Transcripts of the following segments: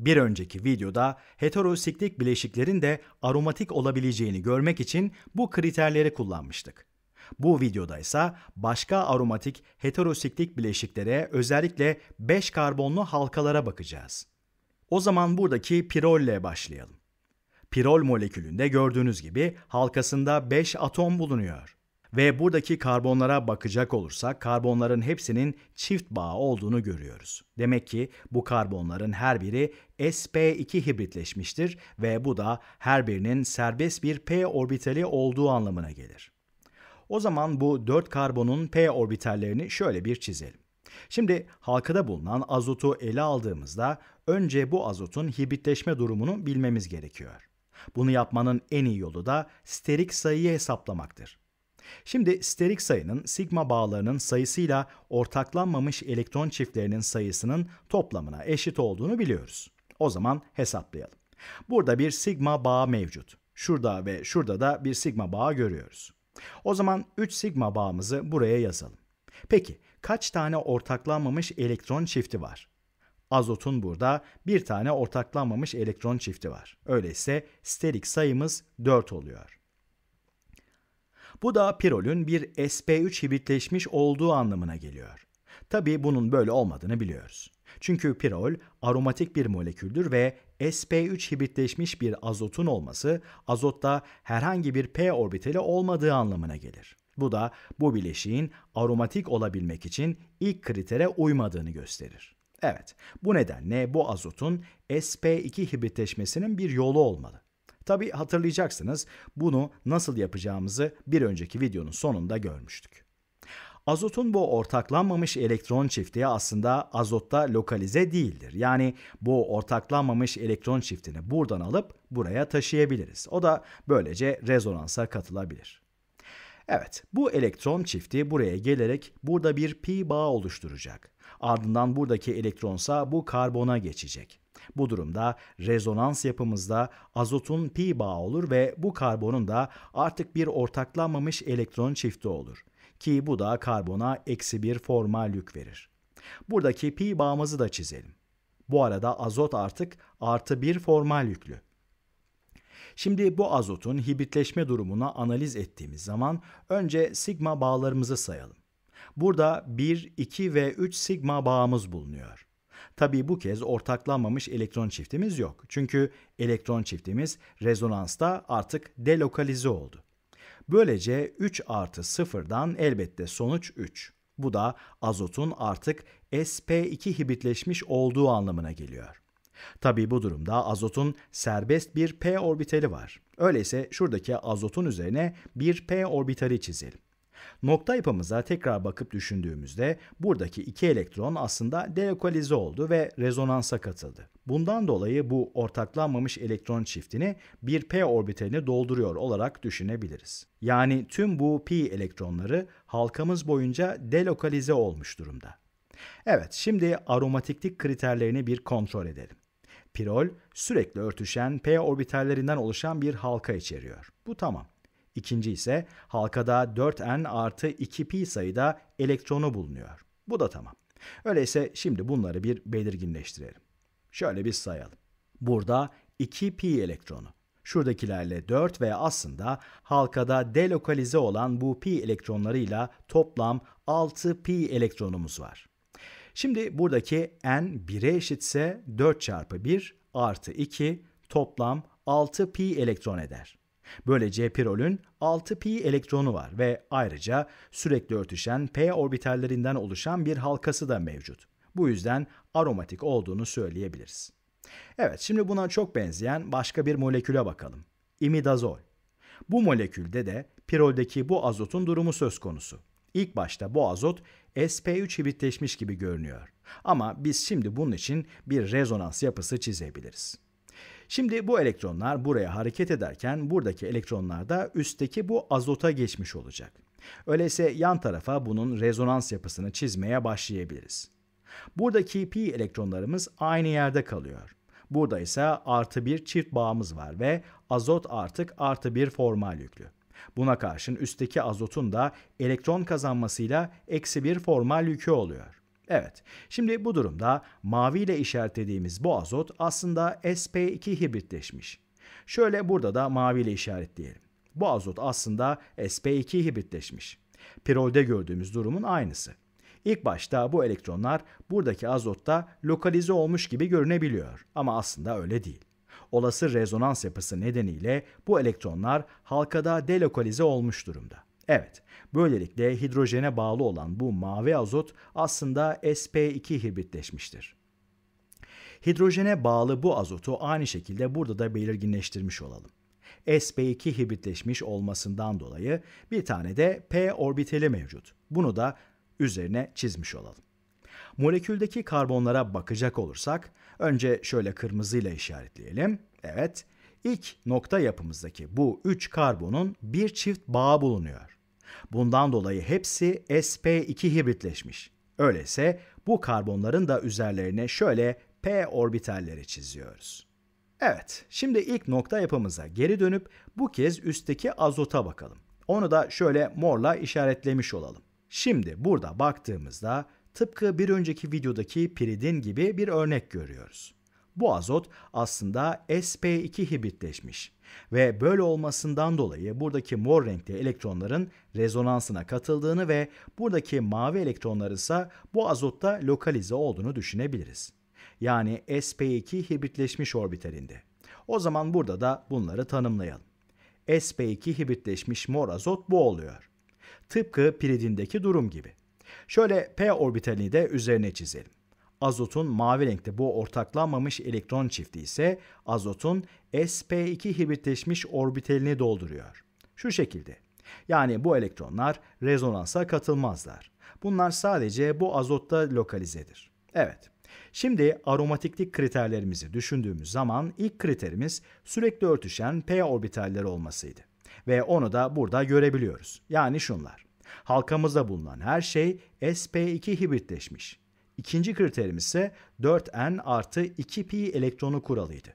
Bir önceki videoda heterosiklik bileşiklerin de aromatik olabileceğini görmek için bu kriterleri kullanmıştık. Bu videoda ise başka aromatik heterosiklik bileşiklere özellikle 5 karbonlu halkalara bakacağız. O zaman buradaki pirolle başlayalım. Pirol molekülünde gördüğünüz gibi halkasında 5 atom bulunuyor. Ve buradaki karbonlara bakacak olursak karbonların hepsinin çift bağı olduğunu görüyoruz. Demek ki bu karbonların her biri sp2 hibritleşmiştir ve bu da her birinin serbest bir p orbitali olduğu anlamına gelir. O zaman bu 4 karbonun p orbitallerini şöyle bir çizelim. Şimdi halkada bulunan azotu ele aldığımızda önce bu azotun hibritleşme durumunu bilmemiz gerekiyor. Bunu yapmanın en iyi yolu da sterik sayıyı hesaplamaktır. Şimdi sterik sayının sigma bağlarının sayısıyla ortaklanmamış elektron çiftlerinin sayısının toplamına eşit olduğunu biliyoruz. O zaman hesaplayalım. Burada bir sigma bağı mevcut. Şurada ve şurada da bir sigma bağı görüyoruz. O zaman 3 sigma bağımızı buraya yazalım. Peki kaç tane ortaklanmamış elektron çifti var? Azotun burada bir tane ortaklanmamış elektron çifti var. Öyleyse sterik sayımız 4 oluyor. Bu da pirolün bir sp3 hibritleşmiş olduğu anlamına geliyor. Tabii bunun böyle olmadığını biliyoruz. Çünkü pirol aromatik bir moleküldür ve sp3 hibritleşmiş bir azotun olması azotta herhangi bir p orbitali olmadığı anlamına gelir. Bu da bu bileşiğin aromatik olabilmek için ilk kritere uymadığını gösterir. Evet, bu nedenle bu azotun sp2 hibritleşmesinin bir yolu olmalı. Tabi hatırlayacaksınız bunu nasıl yapacağımızı bir önceki videonun sonunda görmüştük. Azotun bu ortaklanmamış elektron çifti aslında azotta lokalize değildir. Yani bu ortaklanmamış elektron çiftini buradan alıp buraya taşıyabiliriz. O da böylece rezonansa katılabilir. Evet, bu elektron çifti buraya gelerek burada bir pi bağ oluşturacak. Ardından buradaki elektronsa bu karbona geçecek. Bu durumda rezonans yapımızda azotun pi bağı olur ve bu karbonun da artık bir ortaklanmamış elektron çifti olur. Ki bu da karbona eksi bir formal yük verir. Buradaki pi bağımızı da çizelim. Bu arada azot artık artı bir formal yüklü. Şimdi bu azotun hibritleşme durumuna analiz ettiğimiz zaman önce sigma bağlarımızı sayalım. Burada 1, 2 ve 3 sigma bağımız bulunuyor. Tabii bu kez ortaklanmamış elektron çiftimiz yok. Çünkü elektron çiftimiz rezonansta artık delokalize oldu. Böylece 3 artı 0'dan elbette sonuç 3. Bu da azotun artık sp2 hibritleşmiş olduğu anlamına geliyor. Tabii bu durumda azotun serbest bir p orbitali var. Öyleyse şuradaki azotun üzerine bir p orbitali çizelim. Nokta yapımıza tekrar bakıp düşündüğümüzde buradaki iki elektron aslında delokalize oldu ve rezonansa katıldı. Bundan dolayı bu ortaklanmamış elektron çiftini bir p orbitalini dolduruyor olarak düşünebiliriz. Yani tüm bu p elektronları halkamız boyunca delokalize olmuş durumda. Evet, şimdi aromatiklik kriterlerini bir kontrol edelim. Pirol sürekli örtüşen p orbitallerinden oluşan bir halka içeriyor. Bu tamam. İkinci ise halkada 4n artı 2pi sayıda elektronu bulunuyor. Bu da tamam. Öyleyse şimdi bunları bir belirginleştirelim. Şöyle bir sayalım. Burada 2pi elektronu. Şuradakilerle 4 ve aslında halkada delokalize olan bu pi elektronlarıyla toplam 6 pi elektronumuz var. Şimdi buradaki n 1'e eşitse 4 çarpı 1 artı 2 toplam 6 pi elektron eder. Böylece pirolün 6 pi elektronu var ve ayrıca sürekli örtüşen p orbitallerinden oluşan bir halkası da mevcut. Bu yüzden aromatik olduğunu söyleyebiliriz. Evet şimdi buna çok benzeyen başka bir moleküle bakalım. Imidazol. Bu molekülde de piroldeki bu azotun durumu söz konusu. İlk başta bu azot sp3 hibritleşmiş gibi görünüyor. Ama biz şimdi bunun için bir rezonans yapısı çizebiliriz. Şimdi bu elektronlar buraya hareket ederken buradaki elektronlar da üstteki bu azota geçmiş olacak. Öyleyse yan tarafa bunun rezonans yapısını çizmeye başlayabiliriz. Buradaki pi elektronlarımız aynı yerde kalıyor. Burada ise artı bir çift bağımız var ve azot artık artı bir formal yüklü. Buna karşın üstteki azotun da elektron kazanmasıyla eksi bir formal yükü oluyor. Evet, şimdi bu durumda mavi ile işaretlediğimiz bu azot aslında sp2 hibritleşmiş. Şöyle burada da mavi ile işaretleyelim. Bu azot aslında sp2 hibritleşmiş. Pirolde gördüğümüz durumun aynısı. İlk başta bu elektronlar buradaki azotta lokalize olmuş gibi görünebiliyor ama aslında öyle değil. Olası rezonans yapısı nedeniyle bu elektronlar halkada delokalize olmuş durumda. Evet, böylelikle hidrojene bağlı olan bu mavi azot aslında sp2 hibritleşmiştir. Hidrojene bağlı bu azotu aynı şekilde burada da belirginleştirmiş olalım. sp2 hibritleşmiş olmasından dolayı bir tane de p orbiteli mevcut. Bunu da üzerine çizmiş olalım. Moleküldeki karbonlara bakacak olursak önce şöyle kırmızıyla işaretleyelim. Evet, İlk nokta yapımızdaki bu 3 karbonun bir çift bağı bulunuyor. Bundan dolayı hepsi sp2 hibritleşmiş. Öyleyse bu karbonların da üzerlerine şöyle p orbitalleri çiziyoruz. Evet, şimdi ilk nokta yapımıza geri dönüp bu kez üstteki azota bakalım. Onu da şöyle morla işaretlemiş olalım. Şimdi burada baktığımızda tıpkı bir önceki videodaki piridin gibi bir örnek görüyoruz. Bu azot aslında sp2 hibritleşmiş ve böyle olmasından dolayı buradaki mor renkli elektronların rezonansına katıldığını ve buradaki mavi elektronlar ise bu azotta lokalize olduğunu düşünebiliriz. Yani sp2 hibritleşmiş orbitalinde. O zaman burada da bunları tanımlayalım. sp2 hibritleşmiş mor azot bu oluyor. Tıpkı piridindeki durum gibi. Şöyle p orbitalini de üzerine çizelim. Azotun mavi renkte bu ortaklanmamış elektron çifti ise azotun sp2 hibritleşmiş orbitalini dolduruyor. Şu şekilde. Yani bu elektronlar rezonansa katılmazlar. Bunlar sadece bu azotta lokalizedir. Evet. Şimdi aromatiklik kriterlerimizi düşündüğümüz zaman ilk kriterimiz sürekli örtüşen p orbitalleri olmasıydı. Ve onu da burada görebiliyoruz. Yani şunlar. Halkamızda bulunan her şey sp2 hibritleşmiş. İkinci kriterimiz ise 4n artı 2pi elektronu kuralıydı.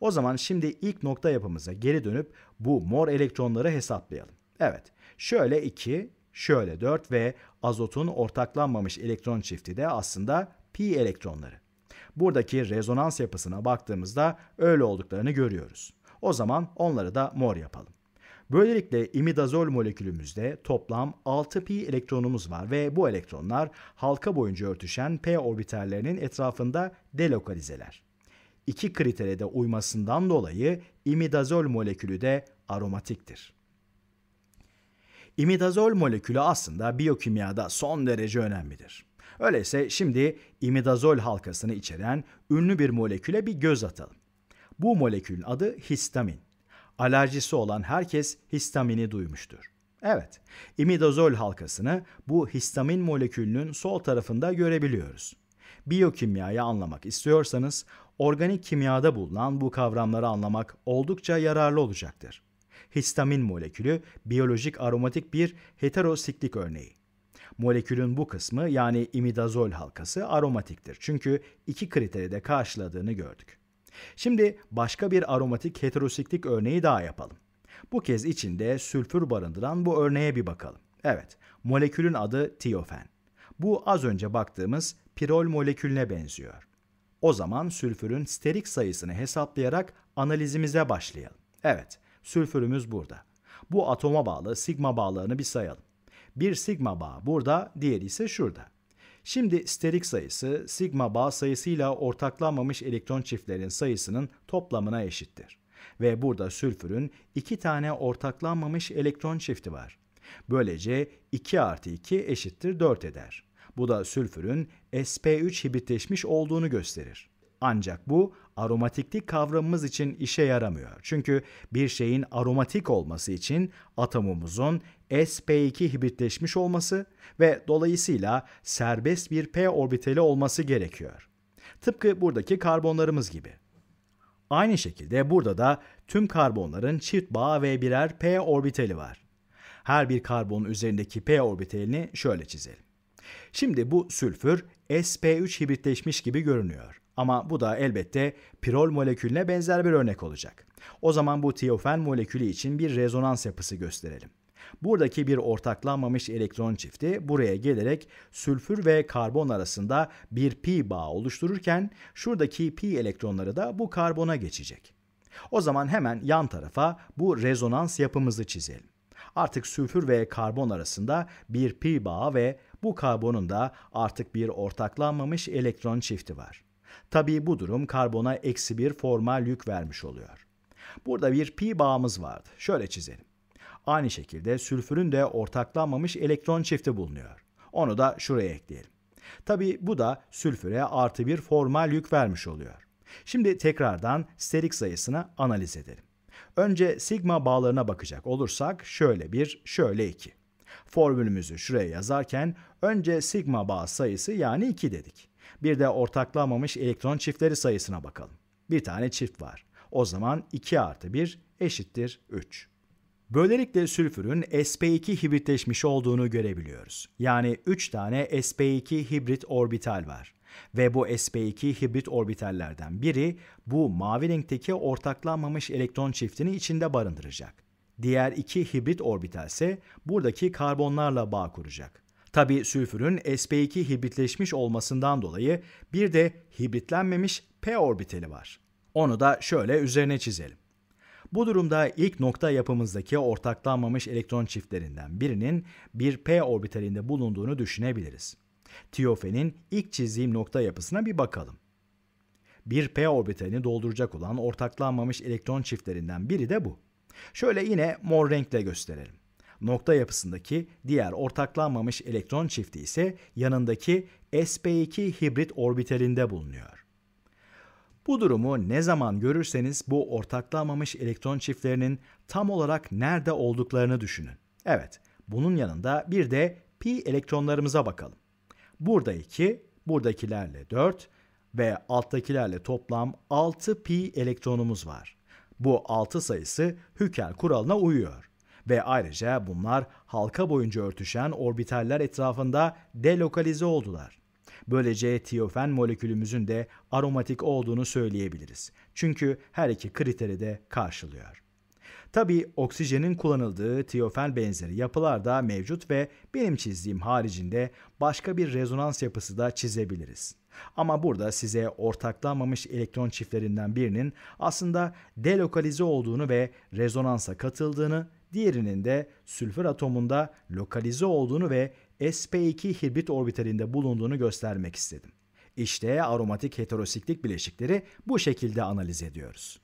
O zaman şimdi ilk nokta yapımıza geri dönüp bu mor elektronları hesaplayalım. Evet, şöyle 2, şöyle 4 ve azotun ortaklanmamış elektron çifti de aslında pi elektronları. Buradaki rezonans yapısına baktığımızda öyle olduklarını görüyoruz. O zaman onları da mor yapalım. Böylelikle imidazol molekülümüzde toplam 6 pi elektronumuz var ve bu elektronlar halka boyunca örtüşen p orbitallerinin etrafında delokalizeler. İki kritere de uymasından dolayı imidazol molekülü de aromatiktir. İmidazol molekülü aslında biyokimyada son derece önemlidir. Öyleyse şimdi imidazol halkasını içeren ünlü bir moleküle bir göz atalım. Bu molekülün adı histamin alerjisi olan herkes histamini duymuştur. Evet, imidazol halkasını bu histamin molekülünün sol tarafında görebiliyoruz. Biyokimyayı anlamak istiyorsanız organik kimyada bulunan bu kavramları anlamak oldukça yararlı olacaktır. Histamin molekülü biyolojik aromatik bir heterosiklik örneği. Molekülün bu kısmı yani imidazol halkası aromatiktir. Çünkü iki kriteri de karşıladığını gördük. Şimdi başka bir aromatik heterosiklik örneği daha yapalım. Bu kez içinde sülfür barındıran bu örneğe bir bakalım. Evet, molekülün adı tiofen. Bu az önce baktığımız pirol molekülüne benziyor. O zaman sülfürün sterik sayısını hesaplayarak analizimize başlayalım. Evet, sülfürümüz burada. Bu atoma bağlı sigma bağlarını bir sayalım. Bir sigma bağı burada, diğeri ise şurada. Şimdi sterik sayısı sigma bağ sayısıyla ortaklanmamış elektron çiftlerin sayısının toplamına eşittir. Ve burada sülfürün iki tane ortaklanmamış elektron çifti var. Böylece 2 artı 2 eşittir 4 eder. Bu da sülfürün sp3 hibritleşmiş olduğunu gösterir. Ancak bu aromatiklik kavramımız için işe yaramıyor. Çünkü bir şeyin aromatik olması için atomumuzun sp2 hibritleşmiş olması ve dolayısıyla serbest bir p orbitali olması gerekiyor. Tıpkı buradaki karbonlarımız gibi. Aynı şekilde burada da tüm karbonların çift bağ ve birer p orbitali var. Her bir karbonun üzerindeki p orbitalini şöyle çizelim. Şimdi bu sülfür sp3 hibritleşmiş gibi görünüyor. Ama bu da elbette pirol molekülüne benzer bir örnek olacak. O zaman bu tiofen molekülü için bir rezonans yapısı gösterelim. Buradaki bir ortaklanmamış elektron çifti buraya gelerek sülfür ve karbon arasında bir pi bağı oluştururken şuradaki pi elektronları da bu karbona geçecek. O zaman hemen yan tarafa bu rezonans yapımızı çizelim. Artık sülfür ve karbon arasında bir pi bağı ve bu karbonun da artık bir ortaklanmamış elektron çifti var. Tabii bu durum karbona eksi bir formal yük vermiş oluyor. Burada bir pi bağımız vardı. Şöyle çizelim. Aynı şekilde sülfürün de ortaklanmamış elektron çifti bulunuyor. Onu da şuraya ekleyelim. Tabi bu da sülfüre artı bir formal yük vermiş oluyor. Şimdi tekrardan sterik sayısını analiz edelim. Önce sigma bağlarına bakacak olursak şöyle bir, şöyle iki. Formülümüzü şuraya yazarken önce sigma bağ sayısı yani 2 dedik. Bir de ortaklanmamış elektron çiftleri sayısına bakalım. Bir tane çift var. O zaman 2 artı 1 eşittir 3. Böylelikle sülfürün sp2 hibritleşmiş olduğunu görebiliyoruz. Yani 3 tane sp2 hibrit orbital var. Ve bu sp2 hibrit orbitallerden biri bu mavi renkteki ortaklanmamış elektron çiftini içinde barındıracak. Diğer iki hibrit orbital ise buradaki karbonlarla bağ kuracak. Tabi sülfürün sp2 hibritleşmiş olmasından dolayı bir de hibritlenmemiş p orbiteli var. Onu da şöyle üzerine çizelim. Bu durumda ilk nokta yapımızdaki ortaklanmamış elektron çiftlerinden birinin bir p orbitalinde bulunduğunu düşünebiliriz. Tiyofenin ilk çizdiğim nokta yapısına bir bakalım. Bir p orbitalini dolduracak olan ortaklanmamış elektron çiftlerinden biri de bu. Şöyle yine mor renkle gösterelim. Nokta yapısındaki diğer ortaklanmamış elektron çifti ise yanındaki sp2 hibrit orbitalinde bulunuyor. Bu durumu ne zaman görürseniz bu ortaklanmamış elektron çiftlerinin tam olarak nerede olduklarını düşünün. Evet, bunun yanında bir de p elektronlarımıza bakalım. Burada 2, buradakilerle 4 ve alttakilerle toplam 6 pi elektronumuz var. Bu 6 sayısı Hükel kuralına uyuyor ve ayrıca bunlar halka boyunca örtüşen orbitaller etrafında delokalize oldular. Böylece tiyofen molekülümüzün de aromatik olduğunu söyleyebiliriz. Çünkü her iki kriteri de karşılıyor. Tabi oksijenin kullanıldığı tiyofen benzeri yapılar da mevcut ve benim çizdiğim haricinde başka bir rezonans yapısı da çizebiliriz. Ama burada size ortaklanmamış elektron çiftlerinden birinin aslında delokalize olduğunu ve rezonansa katıldığını diğerinin de sülfür atomunda lokalize olduğunu ve sp2 hibrit orbitalinde bulunduğunu göstermek istedim. İşte aromatik heterosiklik bileşikleri bu şekilde analiz ediyoruz.